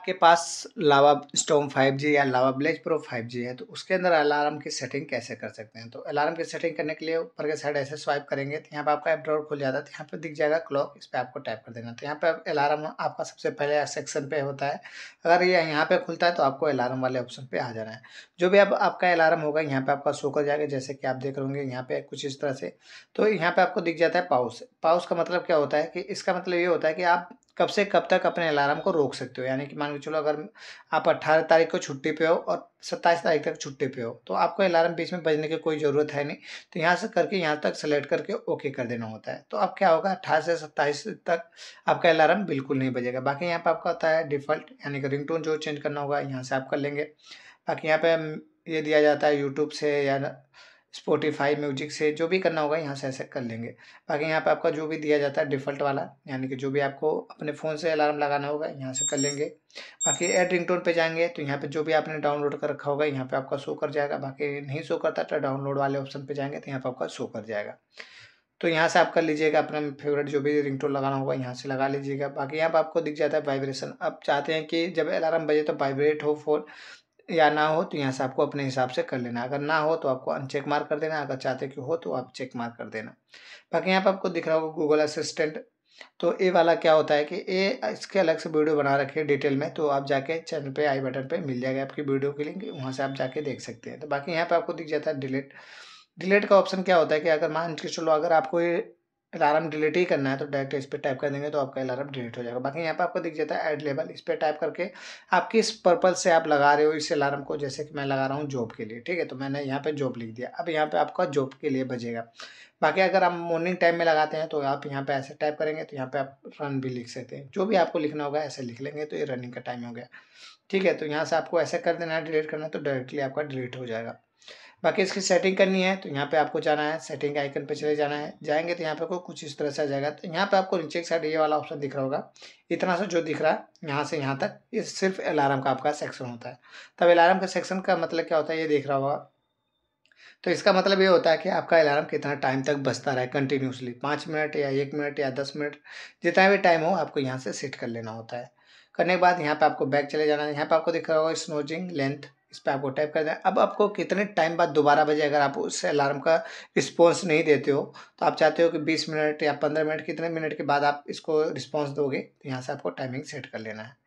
आपके पास लावा स्टोम 5G या लावा Blaze pro 5G है तो उसके अंदर अलार्म की सेटिंग कैसे कर सकते हैं तो अलार्म की सेटिंग करने के लिए ऊपर के साइड ऐसे स्वाइप करेंगे तो यहाँ पर आपका ऐप ड्रॉर खुल जाता है तो यहाँ पर दिख जाएगा क्लॉक इस पर आपको टाइप कर देना तो यहाँ पर अलार्म आपका सबसे पहले सेक्शन पे होता है अगर ये यह यहाँ पर खुलता है तो आपको अलार्म वाले ऑप्शन पर आ जाना है जो भी अब आपका अलार्म होगा यहाँ पर आपका शो कर जाएगा जैसे कि आप देख रहे होंगे यहाँ पर कुछ इस तरह से तो यहाँ पर आपको दिख जाता है पाउस पाउस का मतलब क्या होता है कि इसका मतलब ये होता है कि आप कब से कब तक अपने अलार्म को रोक सकते हो यानी कि मान के चलो अगर आप 18 तारीख को छुट्टी पे हो और 27 तारीख तक छुट्टी पे हो तो आपको अलार्म बीच में बजने की कोई ज़रूरत है नहीं तो यहाँ से करके यहाँ तक सेलेक्ट करके ओके कर देना होता है तो अब क्या होगा अट्ठारह से सत्ताईस तक आपका अलार्म बिल्कुल नहीं बजेगा बाकी यहाँ पर आपका होता है डिफ़ॉल्ट यानी कि रिंग जो चेंज करना होगा यहाँ से आप कर लेंगे बाकी यहाँ पर ये दिया जाता है यूट्यूब से या स्पोटिफाई म्यूजिक से जो भी करना होगा यहाँ से ऐसे कर लेंगे बाकी यहाँ पे आपका जो भी दिया जाता है डिफ़ॉल्ट वाला यानी कि जो भी आपको अपने फ़ोन से अलार्म लगाना होगा यहाँ से कर लेंगे बाकी एड रिंगटोन पे जाएंगे तो यहाँ पे जो भी आपने डाउनलोड कर रखा होगा यहाँ पे आपका शो कर जाएगा बाकी नहीं शो करता तो डाउनलोड वाले ऑप्शन पर जाएंगे तो यहाँ पर आपका शो कर जाएगा तो यहाँ से आप कर लीजिएगा अपना फेवरेट जो भी रिंग लगाना होगा यहाँ से लगा लीजिएगा बाकी यहाँ पर आपको दिख जाता है वाइब्रेशन आप चाहते हैं कि जब अलार्म बजे तो वाइब्रेट हो फ़ोन या ना हो तो यहाँ से आपको अपने हिसाब से कर लेना अगर ना हो तो आपको अनचेक मार्क कर देना अगर चाहते कि हो तो आप चेक मार्क कर देना बाकी यहाँ पर आपको दिख रहा होगा गूगल असिस्टेंट तो ए वाला क्या होता है कि ए इसके अलग से वीडियो बना रखे डिटेल में तो आप जाके चैनल पे आई बटन पे मिल जाएगा आपकी वीडियो की लिंक वहाँ से आप जाके देख सकते हैं तो बाकी यहाँ पे आपको दिख जाता है डिलीट डिलीट का ऑप्शन क्या होता है कि अगर मान के चलो अगर आपको ये अलार्म डिलीट ही करना है तो डायरेक्ट इस पर टाइप कर देंगे तो आपका अलार्म डिलीट हो जाएगा बाकी यहाँ पे आपको दिख जाता है एड लेवल इस पर टाइप करके आप किस पर्पज से आप लगा रहे हो इस अलार्म को जैसे कि मैं लगा रहा हूँ जॉब के लिए ठीक है तो मैंने यहाँ पे जॉब लिख दिया अब यहाँ पे आपका जॉब के लिए बजेगा बाकी अगर आप मॉर्निंग टाइम में लगाते हैं तो आप यहाँ पर ऐसे टाइप करेंगे तो यहाँ पर आप रन भी लिख सकते हैं जो भी आपको लिखना होगा ऐसे लिख लेंगे तो ये रनिंग का टाइम हो गया ठीक है तो यहाँ से आपको ऐसे कर देना है डिलीट करना है तो डायरेक्टली आपका डिलीट हो जाएगा बाकी इसकी सेटिंग करनी है तो यहाँ पे आपको जाना है सेटिंग के आइकन पे चले जाना है जाएंगे तो यहाँ पे को कुछ इस तरह से आ जाएगा तो यहाँ पे आपको नीचे एक साइड ये वाला ऑप्शन दिख रहा होगा इतना सा जो दिख रहा है यहाँ से यहाँ तक ये सिर्फ अलार्म का आपका सेक्शन होता है तब अलार्म का सेक्शन का मतलब क्या होता है ये देख रहा होगा तो इसका मतलब ये होता है कि आपका अलार्म कितना टाइम तक बचता रहा है कंटिन्यूसली पाँच मिनट या एक मिनट या दस मिनट जितना भी टाइम हो आपको यहाँ से सेट कर लेना होता है करने के बाद यहाँ पे आपको बैक चले जाना है यहाँ पे आपको दिख रहा होगा स्नोजिंग लेंथ इस पर आपको टाइप कर दें अब आपको कितने टाइम बाद दोबारा बजे अगर आप उस अलार्म का रिस्पॉन्स नहीं देते हो तो आप चाहते हो कि बीस मिनट या पंद्रह मिनट कितने मिनट के बाद आप इसको रिस्पॉन्स दोगे तो यहाँ से आपको टाइमिंग सेट कर लेना है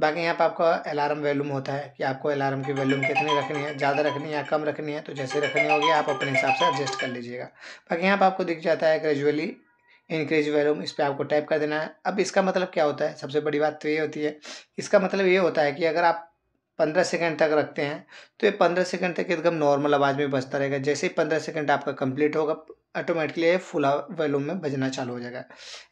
बाकी यहाँ पर आपका अलार्म वैल्यूम होता है कि आपको अलार्म की वैल्यूम कितनी रखनी है ज़्यादा रखनी है या कम रखनी है तो जैसे रखनी होगी आप अपने हिसाब से एडजस्ट कर लीजिएगा बाकी यहाँ पर आपको दिख जाता है ग्रेजुअली इंक्रीज वैल्यूम इस पर आपको टाइप कर देना है अब इसका मतलब क्या होता है सबसे बड़ी बात तो ये होती है इसका मतलब ये होता है कि अगर आप पंद्रह सेकंड तक रखते हैं तो ये पंद्रह सेकंड तक एकदम नॉर्मल आवाज़ में बजता रहेगा जैसे ही पंद्रह सेकंड आपका कंप्लीट होगा ऑटोमेटिकली ये फुल वॉल्यूम में बजना चालू हो जाएगा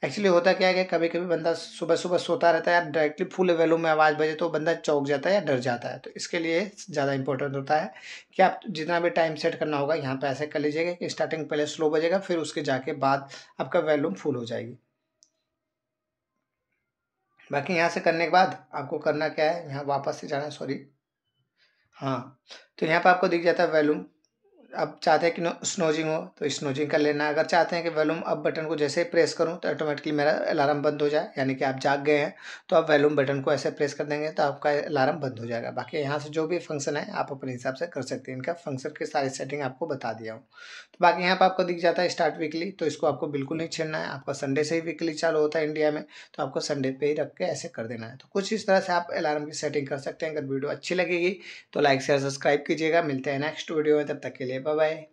एक्चुअली होता क्या है कभी कभी बंदा सुबह सुबह सोता रहता है या डायरेक्टली फुल वॉल्यूम में आवाज़ बजे तो बंदा चौक जाता है या डर जाता है तो इसके लिए ज़्यादा इंपॉर्टेंट होता है कि आप जितना भी टाइम सेट करना होगा यहाँ पर ऐसे कर लीजिएगा कि स्टार्टिंग पहले स्लो बजेगा फिर उसके जाके बाद आपका वॉल्यूम फुल हो जाएगी बाकी यहाँ से करने के बाद आपको करना क्या है यहाँ वापस से जाना है सॉरी हाँ तो यहाँ पर आपको दिख जाता है वैल्यूम अब चाहते हैं कि स्नोजिंग हो तो स्नोजिंग कर लेना अगर चाहते हैं कि वैलूम अप बटन को जैसे ही प्रेस करूं तो ऑटोमेटिकली मेरा अलार्म बंद हो जाए यानी कि आप जाग गए हैं तो आप वैलूम बटन को ऐसे प्रेस कर देंगे तो आपका अलार्म बंद हो जाएगा बाकी यहाँ से जो भी फंक्शन है आप अपने हिसाब से कर सकते हैं इनका फंक्शन की सारी सेटिंग आपको बता दिया हूँ तो बाकी यहाँ पर आपको दिख जाता है स्टार्ट वीकली तो इसको आपको बिल्कुल नहीं छेड़ना है आपका संडे से ही वीकली चालू होता है इंडिया में तो आपको संडे पर ही रख के ऐसे कर देना है तो कुछ इस तरह से आप अलार्म की सेटिंग कर सकते हैं अगर वीडियो अच्छी लगेगी तो लाइक शेयर सब्सक्राइब कीजिएगा मिलते हैं नेक्स्ट वीडियो में तब तक के लिए 拜拜。